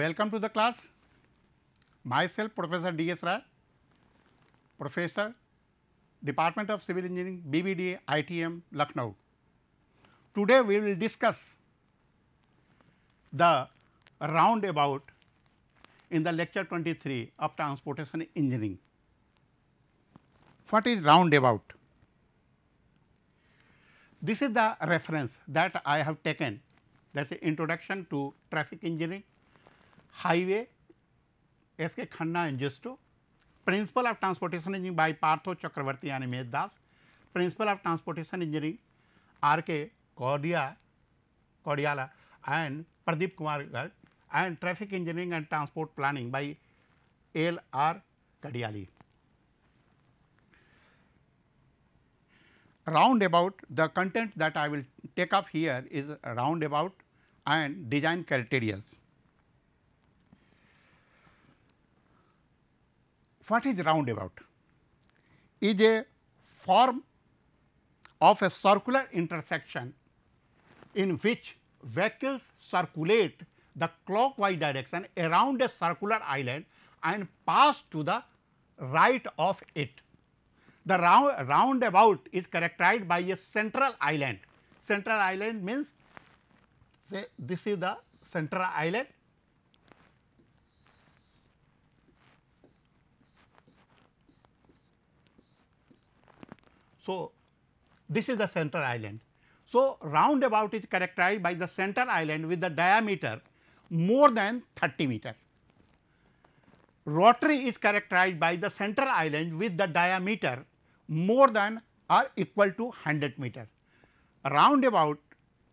Welcome to the class. Myself, Professor D.S. Rai, Professor, Department of Civil Engineering, BBDA, ITM, Lucknow. Today we will discuss the roundabout in the lecture 23 of transportation engineering. What is roundabout? This is the reference that I have taken that is introduction to traffic engineering highway S K Khanna and Justo principle of transportation engineering by Partha Chakraborty यानी Das principle of transportation engineering R K Kaudia Kaudiala and Pradeep Kumar Garg and traffic engineering and transport planning by L R Kadiyali roundabout the content that I will take up here is roundabout and design criterias What is roundabout? Is a form of a circular intersection in which vehicles circulate the clockwise direction around a circular island and pass to the right of it. The round, roundabout is characterized by a central island. Central island means say this is the central island So, this is the center island. So, roundabout is characterized by the center island with the diameter more than 30 meter. Rotary is characterized by the center island with the diameter more than or equal to 100 meter. Roundabout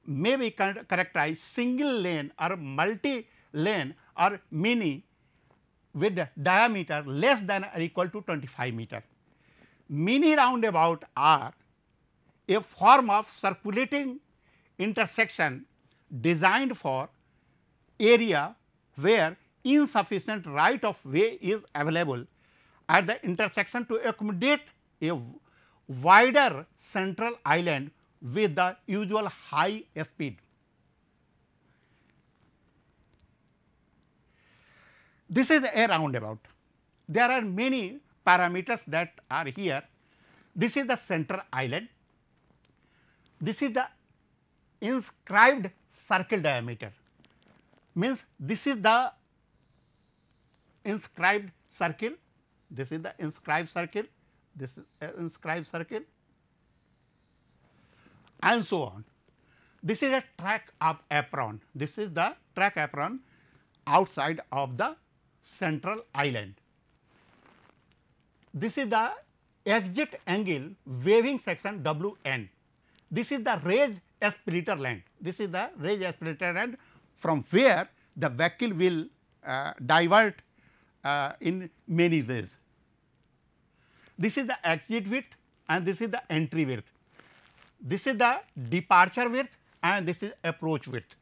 may be characterized single lane or multi lane or mini with diameter less than or equal to 25 meter mini roundabout are a form of circulating intersection designed for area where insufficient right of way is available at the intersection to accommodate a wider central island with the usual high speed. This is a roundabout. There are many parameters that are here. This is the center island, this is the inscribed circle diameter means this is the inscribed circle, this is the inscribed circle, this is uh, inscribed circle and so on. This is a track of apron, this is the track apron outside of the central island. This is the exit angle waving section Wn. This is the raised aspirator length. This is the raised aspirator land from where the vehicle will uh, divert uh, in many ways. This is the exit width and this is the entry width. This is the departure width and this is approach width.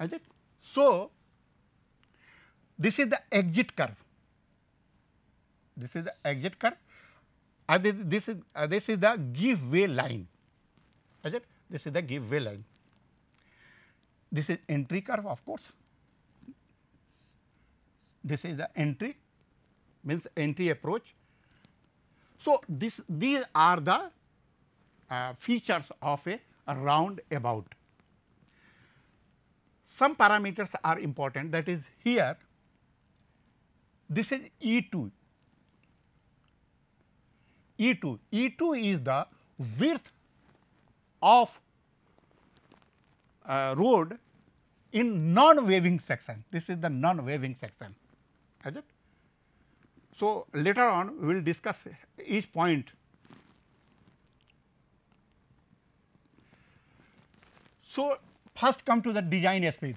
Is it? So, this is the exit curve. This is the uh, exit curve and this, this is uh, this is the give way line. Is it? This is the give way line. This is entry curve of course. This is the entry means entry approach. So, this these are the uh, features of a, a roundabout. Some parameters are important that is here this is E 2 E2. E2 is the width of uh, road in non-waving section. This is the non-waving section, is it? So, later on we will discuss each point. So, first come to the design speed.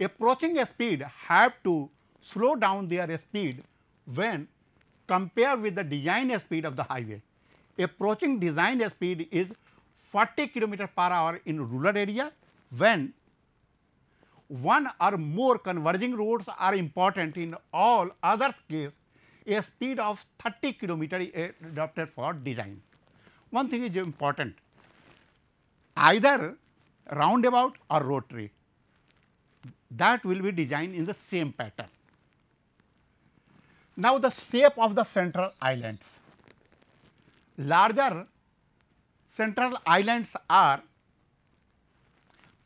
Approaching speed have to slow down their speed when compare with the design speed of the highway. Approaching design speed is 40 km per hour in rural area when one or more converging roads are important in all other case a speed of 30 km is adopted for design. One thing is important either roundabout or rotary that will be designed in the same pattern. Now, the shape of the central islands. Larger central islands are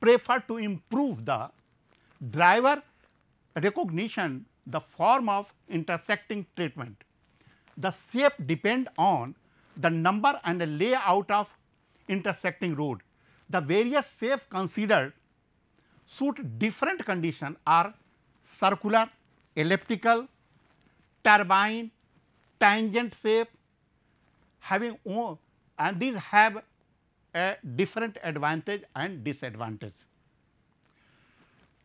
preferred to improve the driver recognition the form of intersecting treatment. The shape depend on the number and the layout of intersecting road. The various shape considered suit different condition are circular, elliptical, turbine, tangent shape having own, and these have a different advantage and disadvantage.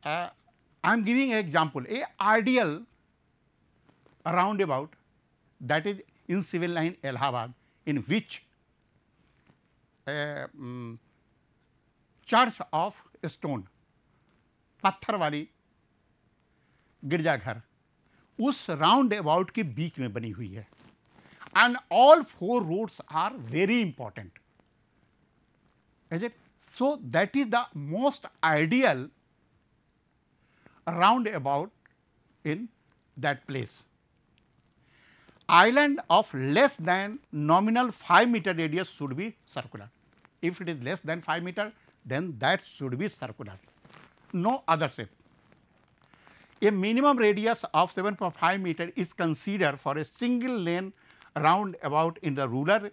Uh, I am giving an example a ideal roundabout that is in civil line Allahabad in which a um, church of stone पत्थर वाली गिरजाघर उस round about के बीच में बनी हुई है and all four roads are very important is it so that is the most ideal roundabout in that place island of less than nominal five metre radius should be circular if it is less than five metre then that should be circular no other safe A minimum radius of 7.5 meter is considered for a single lane roundabout in the rural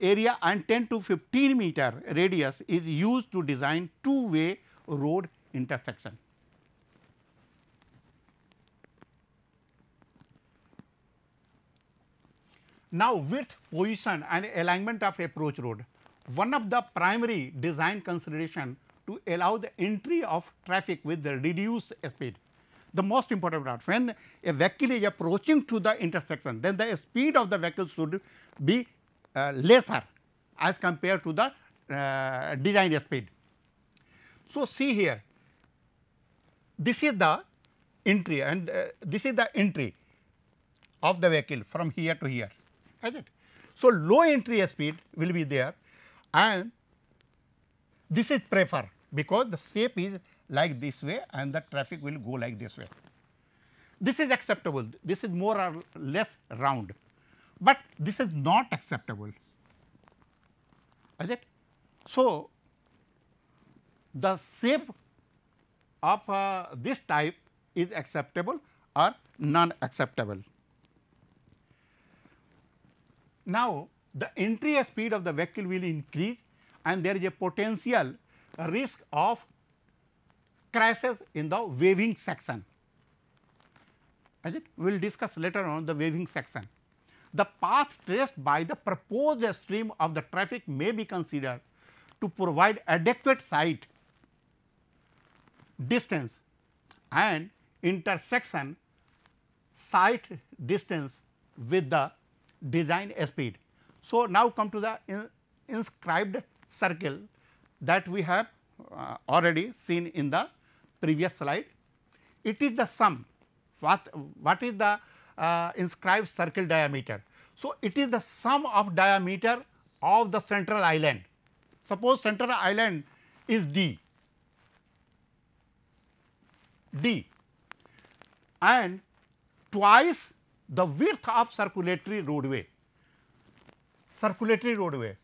area and 10 to 15 meter radius is used to design two-way road intersection. Now, width, position and alignment of approach road. One of the primary design consideration to allow the entry of traffic with the reduced speed the most important part. When a vehicle is approaching to the intersection, then the speed of the vehicle should be uh, lesser as compared to the uh, design speed. So, see here, this is the entry and uh, this is the entry of the vehicle from here to here, is it? So, low entry speed will be there and this is prefer because the shape is like this way and the traffic will go like this way. This is acceptable, this is more or less round, but this is not acceptable, is it? So, the shape of uh, this type is acceptable or non-acceptable. Now, the entry speed of the vehicle will increase and there is a potential risk of crashes in the waving section. As we will discuss later on the waving section. The path traced by the proposed stream of the traffic may be considered to provide adequate site distance and intersection site distance with the design speed. So, now come to the in inscribed circle that we have uh, already seen in the previous slide. It is the sum what, what is the uh, inscribed circle diameter. So, it is the sum of diameter of the central island. Suppose central island is D, D and twice the width of circulatory roadway, circulatory roadway.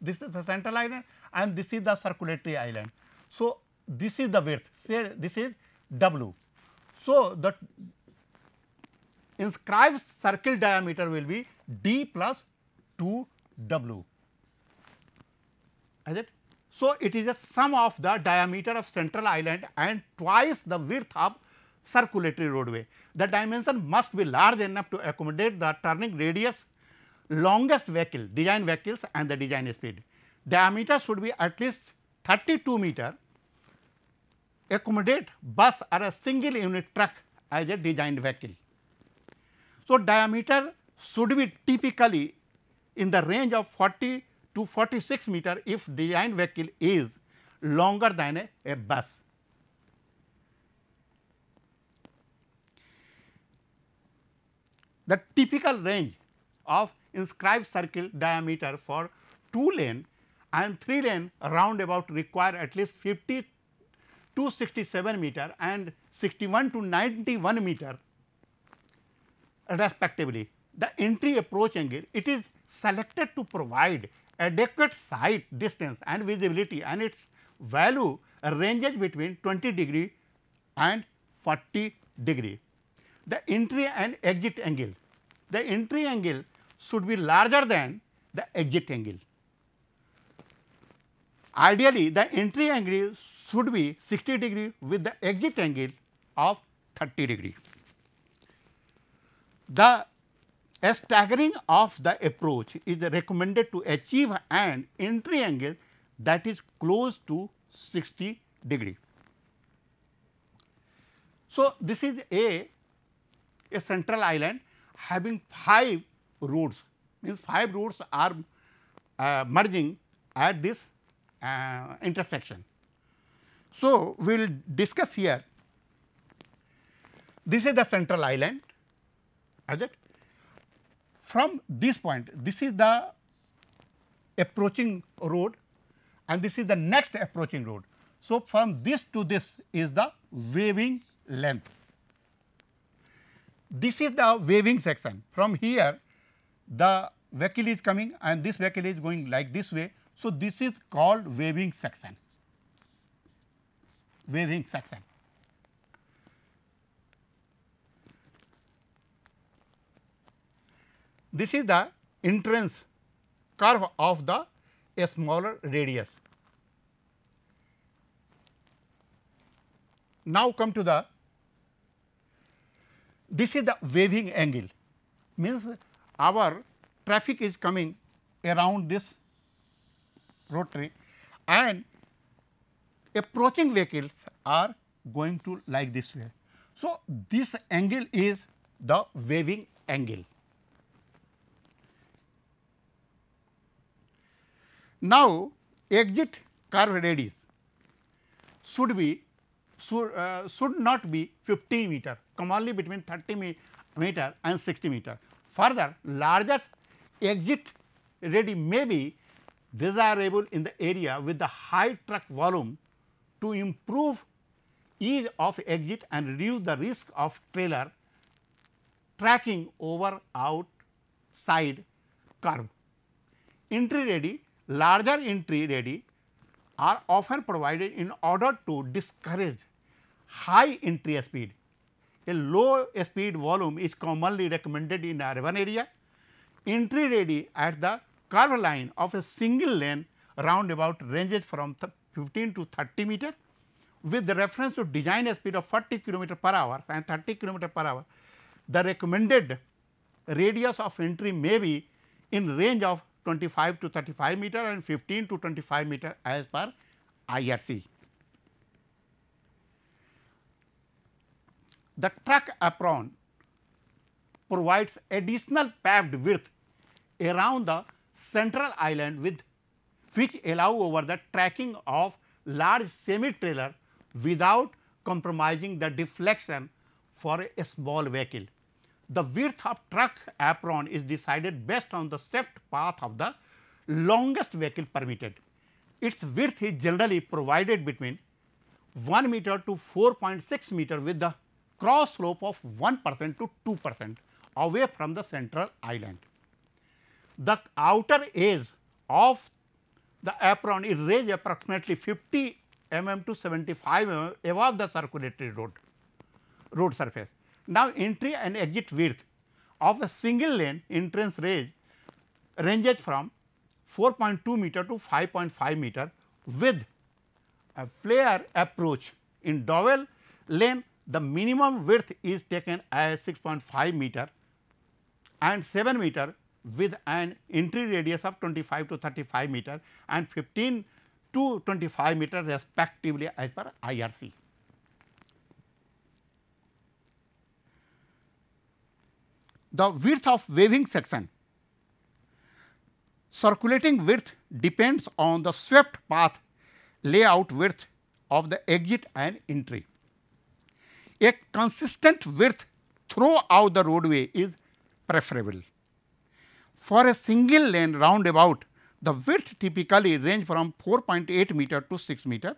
This is the central island and this is the circulatory island. So, this is the width say this is w. So, the inscribed circle diameter will be d plus 2 w is it. So, it is a sum of the diameter of central island and twice the width of circulatory roadway. The dimension must be large enough to accommodate the turning radius, longest vehicle, design vehicles and the design speed. Diameter should be at least 32 meter accommodate bus or a single unit truck as a designed vehicle. So, diameter should be typically in the range of 40 to 46 meter if designed vehicle is longer than a, a bus. The typical range of inscribed circle diameter for two lane and three lane roundabout require at least 50 267 meter and 61 to 91 meter respectively. The entry approach angle it is selected to provide adequate sight distance and visibility and its value ranges between 20 degree and 40 degree. The entry and exit angle, the entry angle should be larger than the exit angle. Ideally, the entry angle should be 60 degree with the exit angle of 30 degree. The staggering of the approach is recommended to achieve an entry angle that is close to 60 degree. So, this is a, a central island having 5 roads. means 5 roads are uh, merging at this uh, intersection. So, we will discuss here. This is the central island, is it? From this point, this is the approaching road and this is the next approaching road. So, from this to this is the waving length. This is the waving section. From here, the vehicle is coming and this vehicle is going like this way so, this is called waving section, waving section. This is the entrance curve of the a smaller radius. Now come to the, this is the waving angle means our traffic is coming around this rotary and approaching vehicles are going to like this way. So, this angle is the waving angle. Now, exit curve radius should be should, uh, should not be 50 meter commonly between 30 me meter and 60 meter. Further larger exit ready may be desirable in the area with the high truck volume to improve ease of exit and reduce the risk of trailer tracking over outside curve. Entry ready, larger entry ready are often provided in order to discourage high entry speed. A low speed volume is commonly recommended in urban area. Entry ready at the Curve line of a single lane roundabout ranges from 15 to 30 meter with the reference to design speed of 40 km per hour and 30 km per hour. The recommended radius of entry may be in range of 25 to 35 meter and 15 to 25 meter as per IRC. The truck apron provides additional paved width around the central island with which allow over the tracking of large semi trailer without compromising the deflection for a small vehicle. The width of truck apron is decided based on the safe path of the longest vehicle permitted. Its width is generally provided between 1 meter to 4.6 meter with the cross slope of 1 percent to 2 percent away from the central island the outer edge of the apron is raised approximately 50 mm to 75 mm above the circulatory road, road surface. Now, entry and exit width of a single lane entrance range ranges from 4.2 meter to 5.5 meter with a flare approach. In dowel lane, the minimum width is taken as 6.5 meter and 7 meter with an entry radius of 25 to 35 meter and 15 to 25 meter respectively as per IRC. The width of waving section circulating width depends on the swept path layout width of the exit and entry. A consistent width throughout the roadway is preferable. For a single lane roundabout, the width typically range from 4.8 meter to 6 meter.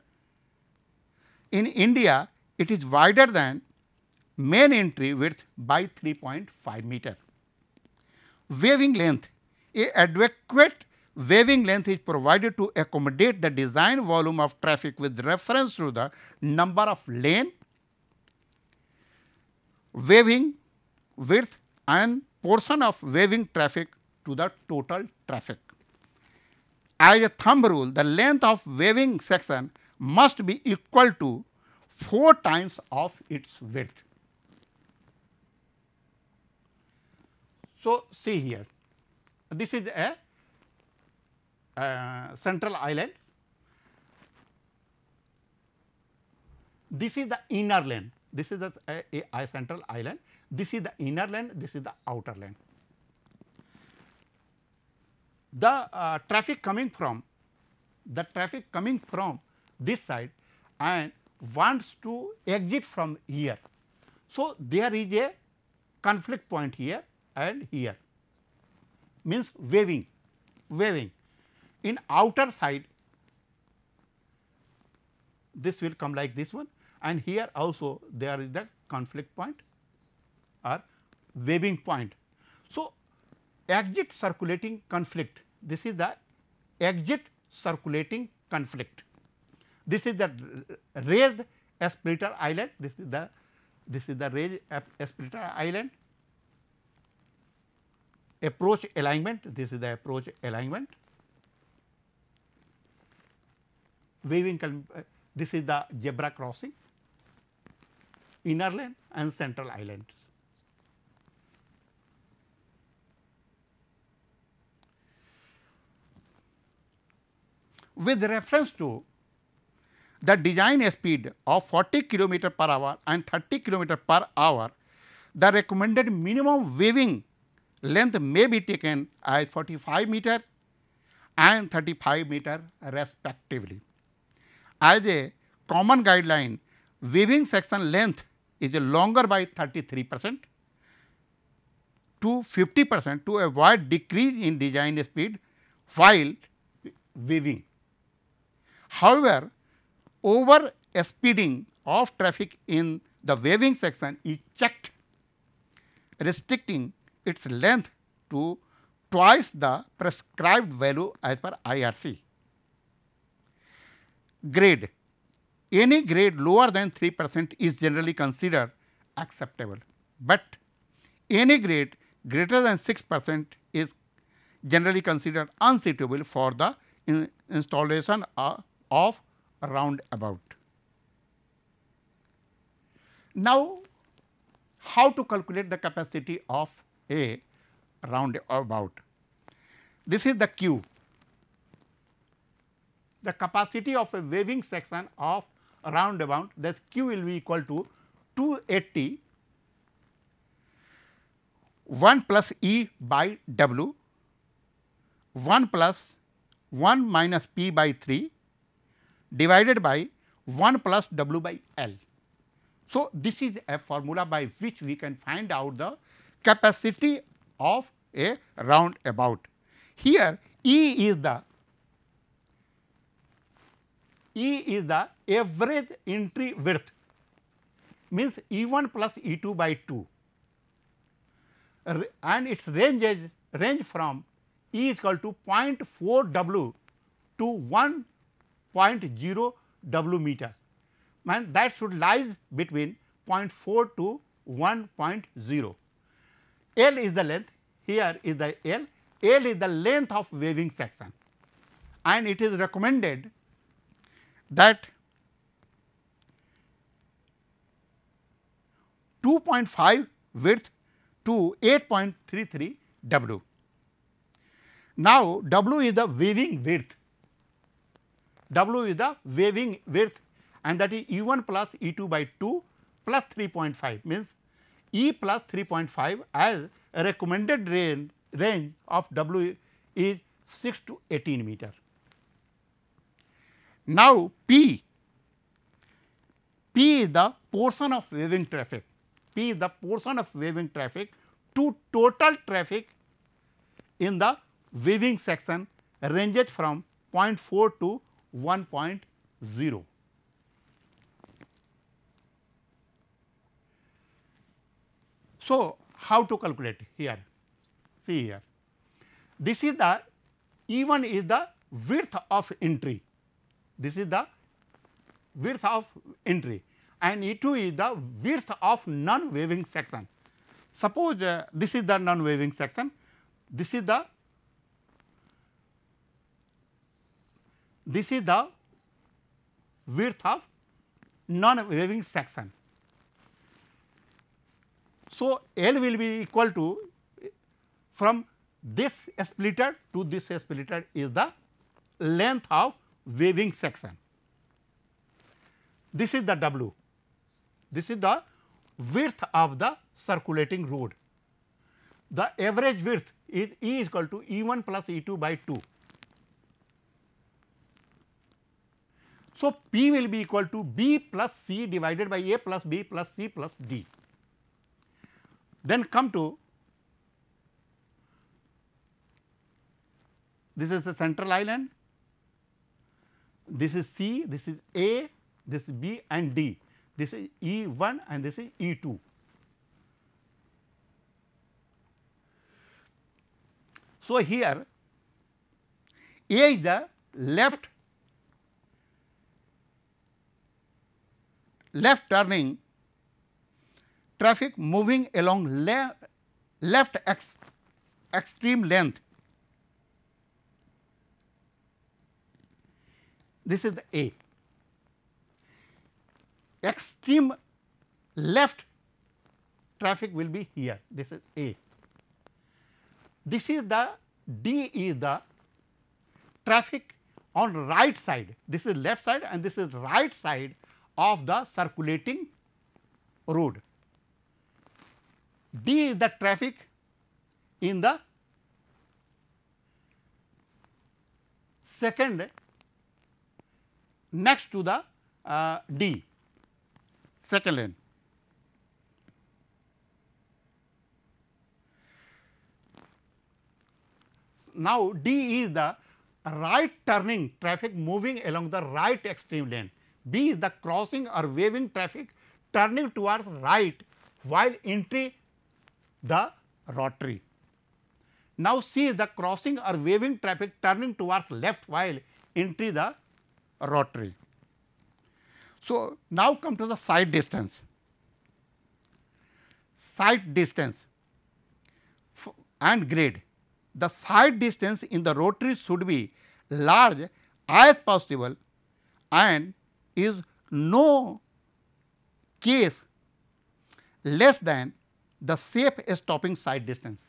In India, it is wider than main entry width by 3.5 meter. Waving length, a adequate waving length is provided to accommodate the design volume of traffic with reference to the number of lane, waving width and portion of waving traffic to the total traffic. As a thumb rule, the length of waving section must be equal to 4 times of its width. So, see here, this is a uh, central island, this is the inner land. this is the uh, a, a central island, this is the inner lane, this is the outer lane the uh, traffic coming from the traffic coming from this side and wants to exit from here. So, there is a conflict point here and here means waving waving in outer side this will come like this one and here also there is the conflict point or waving point. So, exit circulating conflict. This is the exit circulating conflict. This is the raised aspirator island. This is the this is the raised aspirator island. Approach alignment. This is the approach alignment. Waving. This is the zebra crossing. Inner lane and central island. with reference to the design speed of 40 km per hour and 30 km per hour, the recommended minimum waving length may be taken as 45 meter and 35 meter respectively. As a common guideline, waving section length is longer by 33 percent to 50 percent to avoid decrease in design speed while weaving. However, over speeding of traffic in the waving section is checked, restricting its length to twice the prescribed value as per IRC. Grade Any grade lower than 3 percent is generally considered acceptable, but any grade greater than 6 percent is generally considered unsuitable for the in installation of of roundabout. Now, how to calculate the capacity of a roundabout? This is the Q, the capacity of a waving section of roundabout that Q will be equal to 280 1 plus E by W 1 plus 1 minus P by 3 divided by 1 plus W by L. So, this is a formula by which we can find out the capacity of a roundabout. Here E is the E is the average entry width means E1 plus E2 by 2 and its range is range from E is equal to 0.4 W to 1 0.0 W meter and that should lies between 0.4 to 1.0. L is the length here is the L, L is the length of waving section and it is recommended that 2.5 width to 8.33 W. Now, W is the waving width W is the waving width and that is E1 plus E2 by 2 plus 3.5 means E plus 3.5 as a recommended range, range of W is 6 to 18 meter. Now, P, P is the portion of waving traffic, P is the portion of waving traffic to total traffic in the waving section ranges from 0.4 to 1.0. So, how to calculate here? See here, this is the E1 is the width of entry, this is the width of entry and E2 is the width of non-waving section. Suppose uh, this is the non-waving section, this is the This is the width of non-waving section. So, L will be equal to from this splitter to this splitter is the length of waving section. This is the W, this is the width of the circulating road. The average width is E equal to E 1 plus E 2 by 2. So, P will be equal to B plus C divided by A plus B plus C plus D. Then come to this is the central island, this is C, this is A, this is B and D, this is E 1 and this is E 2. So, here A is the left left turning traffic moving along le left ex extreme length. This is the A. Extreme left traffic will be here. This is A. This is the D is the traffic on right side. This is left side and this is right side of the circulating road. D is the traffic in the second next to the uh, D second lane. Now, D is the right turning traffic moving along the right extreme lane. B is the crossing or waving traffic turning towards right while entering the rotary. Now, C is the crossing or waving traffic turning towards left while entering the rotary. So, now come to the side distance. Side distance and grade. The side distance in the rotary should be large as possible and is no case less than the safe stopping side distance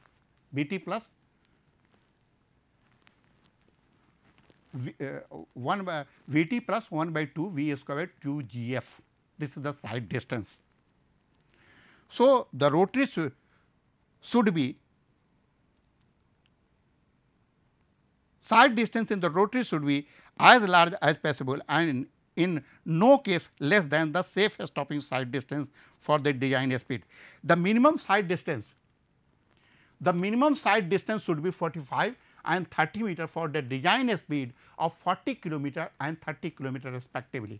Bt plus v, uh, 1 by Vt plus 1 by 2 V square 2 Gf. This is the side distance. So, the rotary should, should be side distance in the rotary should be as large as possible and in no case less than the safest stopping side distance for the design speed. The minimum side distance, the minimum side distance should be 45 and 30 meter for the design speed of 40 kilometer and 30 kilometer respectively.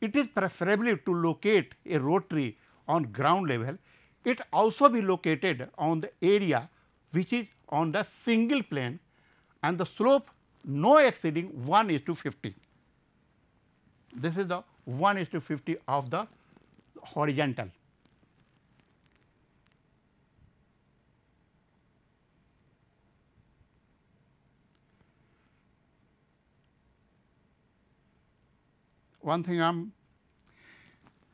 It is preferably to locate a rotary on ground level. It also be located on the area which is on the single plane and the slope no exceeding 1 is to 50 this is the 1 is to 50 of the horizontal. One thing I am um,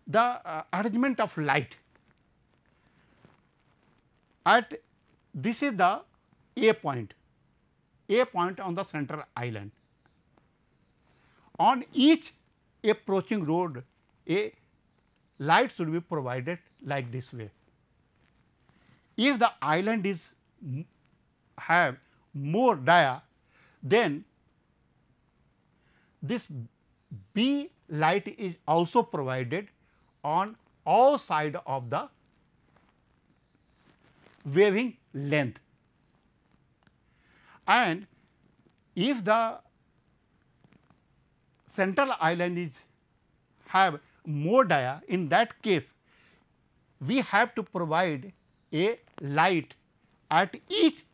the uh, arrangement of light at this is the A point, A point on the central island. On each approaching road a light should be provided like this way. If the island is have more dia then this B light is also provided on all side of the waving length. And if the central island is have more dia, in that case we have to provide a light at each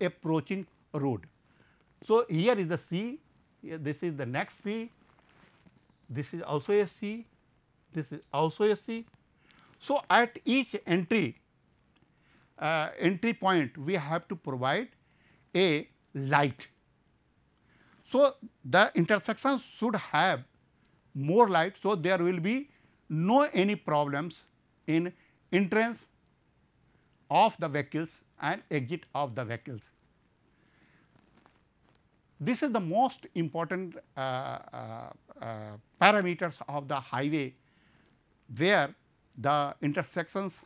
approaching road. So, here is the sea, this is the next sea, this is also a sea, this is also a sea. So, at each entry uh, entry point we have to provide a light so, the intersection should have more light. So, there will be no any problems in entrance of the vehicles and exit of the vehicles. This is the most important uh, uh, uh, parameters of the highway where the intersections,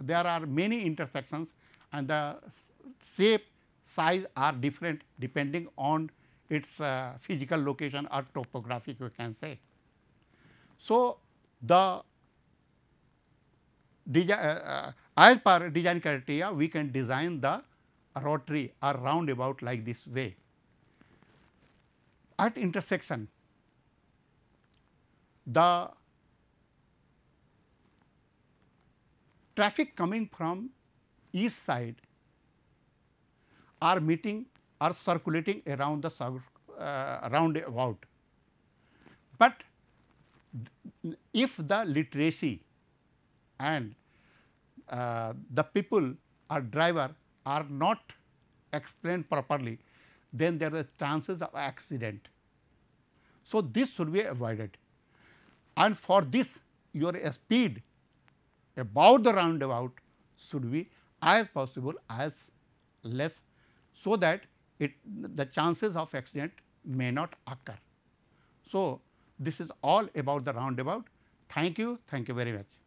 there are many intersections and the shape size are different depending on its uh, physical location or topographic you can say. So, the design, uh, uh, as per design criteria we can design the rotary or roundabout like this way. At intersection the traffic coming from east side are meeting are circulating around the uh, about. But if the literacy and uh, the people or driver are not explained properly, then there are chances of accident. So, this should be avoided and for this your speed about the roundabout should be as possible as less so that it the chances of accident may not occur. So, this is all about the roundabout. Thank you. Thank you very much.